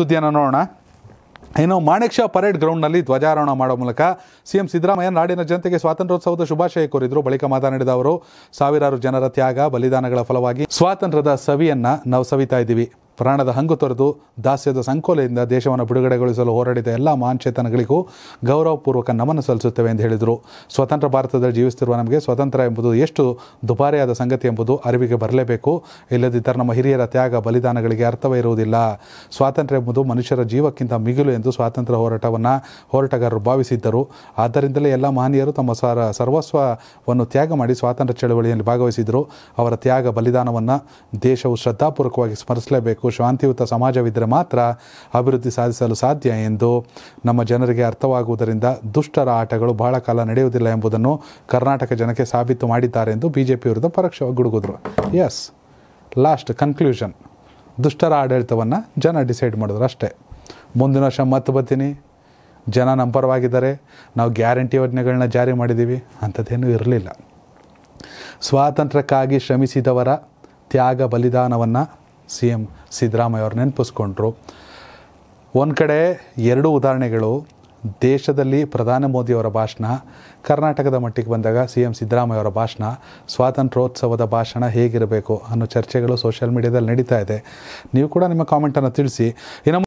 ಸುದ್ದಿಯನ್ನು ನೋಡೋಣ ಇನ್ನು ಮಾಣಿಕ್ ಶಾ ಪರೇಡ್ ಗ್ರೌಂಡ್ನಲ್ಲಿ ಧ್ವಜಾರೋಹಣ ಮಾಡೋ ಮೂಲಕ ಸಿಎಂ ಸಿದ್ದರಾಮಯ್ಯ ನಾಡಿನ ಜನತೆಗೆ ಸ್ವಾತಂತ್ರ್ಯೋತ್ಸವದ ಶುಭಾಶಯ ಕೋರಿದ್ರು ಬಳಿಕ ಮಾತನಾಡಿದ ಅವರು ಸಾವಿರಾರು ಜನರ ತ್ಯಾಗ ಬಲಿದಾನಗಳ ಫಲವಾಗಿ ಸ್ವಾತಂತ್ರ್ಯದ ಸವಿಯನ್ನ ನಾವು ಸವಿತಾ ಇದ್ದೀವಿ ಪ್ರಾಣದ ಹಂಗು ತೊರೆದು ದಾಸ್ಯದ ಸಂಕೋಲೆಯಿಂದ ದೇಶವನ್ನು ಬಿಡುಗಡೆಗೊಳಿಸಲು ಹೋರಾಡಿದ ಎಲ್ಲ ಮಹಾನ್ ಗೌರವಪೂರ್ವಕ ನಮನ ಸಲ್ಲಿಸುತ್ತೇವೆ ಎಂದು ಹೇಳಿದರು ಸ್ವತಂತ್ರ ಭಾರತದಲ್ಲಿ ಜೀವಿಸುತ್ತಿರುವ ನಮಗೆ ಸ್ವತಂತ್ರ ಎಂಬುದು ಎಷ್ಟು ದುಬಾರಿಯಾದ ಸಂಗತಿ ಎಂಬುದು ಅರಿವಿಗೆ ಬರಲೇಬೇಕು ಇಲ್ಲದಿದ್ದರೆ ನಮ್ಮ ಹಿರಿಯರ ತ್ಯಾಗ ಬಲಿದಾನಗಳಿಗೆ ಅರ್ಥವೇ ಇರುವುದಿಲ್ಲ ಸ್ವಾತಂತ್ರ್ಯ ಎಂಬುದು ಮನುಷ್ಯರ ಜೀವಕ್ಕಿಂತ ಮಿಗಿಲು ಎಂದು ಸ್ವಾತಂತ್ರ್ಯ ಹೋರಾಟವನ್ನು ಹೋರಾಟಗಾರರು ಭಾವಿಸಿದ್ದರು ಆದ್ದರಿಂದಲೇ ಎಲ್ಲ ಮಹನೀಯರು ತಮ್ಮ ಸರ ಸರ್ವಸ್ವವನ್ನು ತ್ಯಾಗ ಮಾಡಿ ಸ್ವಾತಂತ್ರ್ಯ ಚಳವಳಿಯಲ್ಲಿ ಭಾಗವಹಿಸಿದರು ಅವರ ತ್ಯಾಗ ಬಲಿದಾನವನ್ನು ದೇಶವು ಶ್ರದ್ಧಾಪೂರ್ವಕವಾಗಿ ಸ್ಮರಿಸಲೇಬೇಕು ಶಾಂತಿಯುತ ಸಮಾಜವಿದ್ದರೆ ಮಾತ್ರ ಅಭಿವೃದ್ಧಿ ಸಾಧಿಸಲು ಸಾಧ್ಯ ಎಂದು ನಮ್ಮ ಜನರಿಗೆ ಅರ್ಥವಾಗುವುದರಿಂದ ದುಷ್ಟರ ಆಟಗಳು ಬಹಳ ಕಾಲ ನಡೆಯುವುದಿಲ್ಲ ಎಂಬುದನ್ನು ಕರ್ನಾಟಕ ಜನಕ್ಕೆ ಸಾಬೀತು ಮಾಡಿದ್ದಾರೆ ಎಂದು ಬಿಜೆಪಿ ವಿರುದ್ಧ ಪರೋಕ್ಷ ಗುಡುಗಿದ್ರು ಎಸ್ ಲಾಸ್ಟ್ ಕನ್ಕ್ಲೂಷನ್ ದುಷ್ಟರ ಆಡಳಿತವನ್ನು ಜನ ಡಿಸೈಡ್ ಮಾಡಿದ್ರು ಅಷ್ಟೇ ಮುಂದಿನ ವರ್ಷ ಮತ್ತೆ ಬರ್ತೀನಿ ಜನ ನಂಬರವಾಗಿದ್ದಾರೆ ನಾವು ಗ್ಯಾರಂಟಿ ಯೋಜನೆಗಳನ್ನ ಜಾರಿ ಮಾಡಿದ್ದೀವಿ ಅಂಥದ್ದೇನೂ ಇರಲಿಲ್ಲ ಸ್ವಾತಂತ್ರ್ಯಕ್ಕಾಗಿ ಶ್ರಮಿಸಿದವರ ತ್ಯಾಗ ಬಲಿದಾನವನ್ನು ಸಿ ಎಂ ಸಿದ್ದರಾಮಯ್ಯ ಅವ್ರು ನೆನಪಿಸ್ಕೊಂಡ್ರು ಒಂದು ಕಡೆ ಎರಡು ಉದಾಹರಣೆಗಳು ದೇಶದಲ್ಲಿ ಪ್ರಧಾನಿ ಮೋದಿಯವರ ಭಾಷಣ ಕರ್ನಾಟಕದ ಮಟ್ಟಿಗೆ ಬಂದಾಗ ಸಿ ಎಂ ಸಿದ್ದರಾಮಯ್ಯವರ ಭಾಷಣ ಸ್ವಾತಂತ್ರ್ಯೋತ್ಸವದ ಭಾಷಣ ಹೇಗಿರಬೇಕು ಅನ್ನೋ ಚರ್ಚೆಗಳು ಸೋಷಿಯಲ್ ಮೀಡಿಯಾದಲ್ಲಿ ನಡೀತಾ ಇದೆ ನೀವು ಕೂಡ ನಿಮ್ಮ ಕಾಮೆಂಟನ್ನು ತಿಳಿಸಿ ಇನ್ನು